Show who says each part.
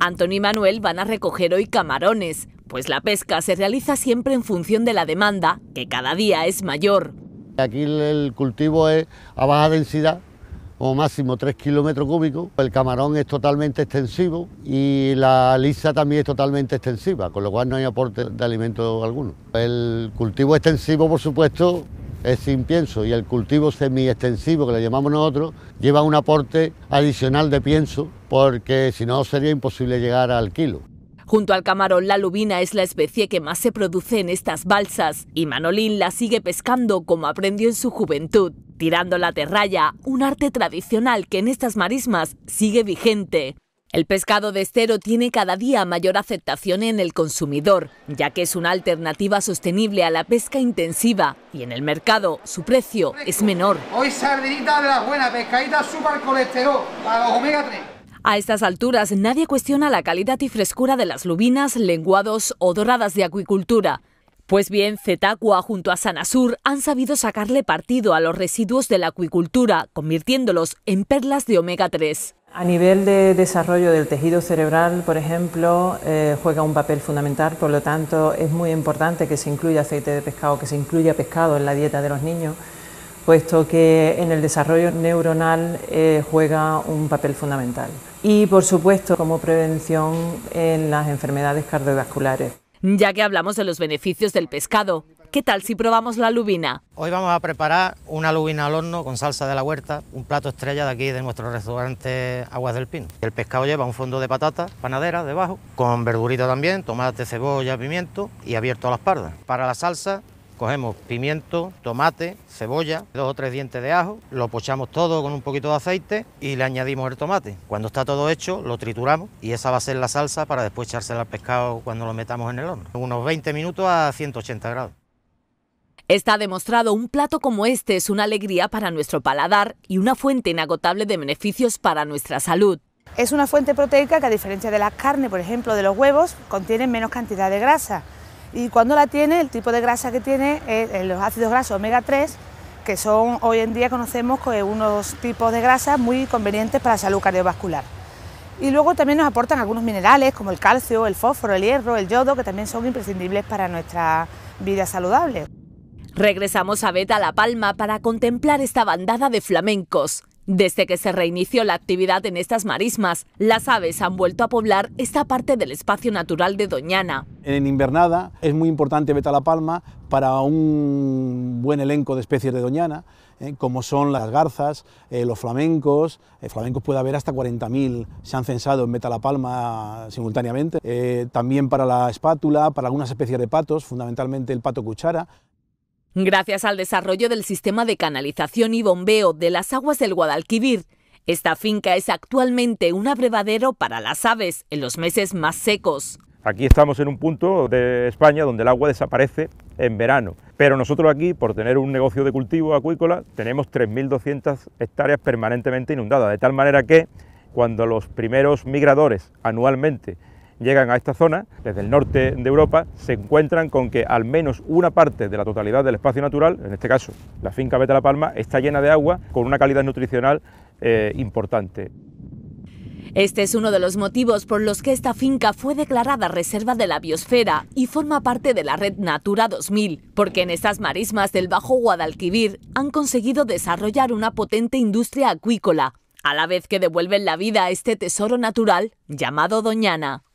Speaker 1: Antonio y Manuel van a recoger hoy camarones, pues la pesca se realiza siempre en función de la demanda, que cada día es mayor.
Speaker 2: Aquí el cultivo es a baja densidad, como máximo 3 kilómetros cúbicos. El camarón es totalmente extensivo y la lisa también es totalmente extensiva, con lo cual no hay aporte de alimento alguno. El cultivo extensivo, por supuesto, es sin pienso y el cultivo semi-extensivo, que le llamamos nosotros lleva un aporte adicional de pienso porque si no sería imposible llegar al kilo.
Speaker 1: Junto al camarón, la lubina es la especie que más se produce en estas balsas y Manolín la sigue pescando como aprendió en su juventud, tirando la terraya, un arte tradicional que en estas marismas sigue vigente. El pescado de estero tiene cada día mayor aceptación en el consumidor, ya que es una alternativa sostenible a la pesca intensiva y en el mercado su precio es menor.
Speaker 3: Hoy sardinita de las buenas, pescadita super colesterol, para los omega 3.
Speaker 1: A estas alturas nadie cuestiona la calidad y frescura de las lubinas, lenguados o doradas de acuicultura. Pues bien, Zetacua junto a Sanasur han sabido sacarle partido a los residuos de la acuicultura, convirtiéndolos en perlas de omega 3.
Speaker 3: A nivel de desarrollo del tejido cerebral, por ejemplo, eh, juega un papel fundamental, por lo tanto es muy importante que se incluya aceite de pescado, que se incluya pescado en la dieta de los niños, puesto que en el desarrollo neuronal eh, juega un papel fundamental. Y por supuesto como prevención en las enfermedades cardiovasculares.
Speaker 1: Ya que hablamos de los beneficios del pescado, ¿Qué tal si probamos la lubina?
Speaker 3: Hoy vamos a preparar una lubina al horno con salsa de la huerta, un plato estrella de aquí de nuestro restaurante Aguas del Pino. El pescado lleva un fondo de patatas panadera debajo, con verdurita también, tomate, cebolla, pimiento y abierto a las pardas. Para la salsa cogemos pimiento, tomate, cebolla, dos o tres dientes de ajo, lo pochamos todo con un poquito de aceite y le añadimos el tomate. Cuando está todo hecho lo trituramos y esa va a ser la salsa para después echársela al pescado cuando lo metamos en el horno. Unos 20 minutos a 180 grados.
Speaker 1: Está demostrado, un plato como este es una alegría para nuestro paladar y una fuente inagotable de beneficios para nuestra salud. Es una fuente proteica que a diferencia de la carne, por ejemplo, de los huevos, contiene menos cantidad de grasa. Y cuando la tiene, el tipo de grasa que tiene es eh, los ácidos grasos omega 3, que son hoy en día conocemos como unos tipos de grasa muy convenientes para la salud cardiovascular. Y luego también nos aportan algunos minerales como el calcio, el fósforo, el hierro, el yodo, que también son imprescindibles para nuestra vida saludable. Regresamos a Beta La Palma para contemplar esta bandada de flamencos. Desde que se reinició la actividad en estas marismas, las aves han vuelto a poblar esta parte del espacio natural de Doñana.
Speaker 4: En invernada es muy importante Beta La Palma para un buen elenco de especies de Doñana, eh, como son las garzas, eh, los flamencos. Eh, flamencos puede haber hasta 40.000, se han censado en Beta La Palma simultáneamente. también para la espátula, para algunas especies de patos, fundamentalmente el pato cuchara.
Speaker 1: Gracias al desarrollo del sistema de canalización y bombeo de las aguas del Guadalquivir, esta finca es actualmente un abrevadero para las aves en los meses más secos.
Speaker 4: Aquí estamos en un punto de España donde el agua desaparece en verano, pero nosotros aquí, por tener un negocio de cultivo acuícola, tenemos 3.200 hectáreas permanentemente inundadas, de tal manera que cuando los primeros migradores anualmente llegan a esta zona, desde el norte de Europa, se encuentran con que al menos una parte de la totalidad del espacio natural, en este caso la finca Beta La Palma, está llena de agua con una calidad nutricional eh, importante.
Speaker 1: Este es uno de los motivos por los que esta finca fue declarada Reserva de la Biosfera y forma parte de la red Natura 2000, porque en estas marismas del Bajo Guadalquivir han conseguido desarrollar una potente industria acuícola, a la vez que devuelven la vida a este tesoro natural llamado Doñana.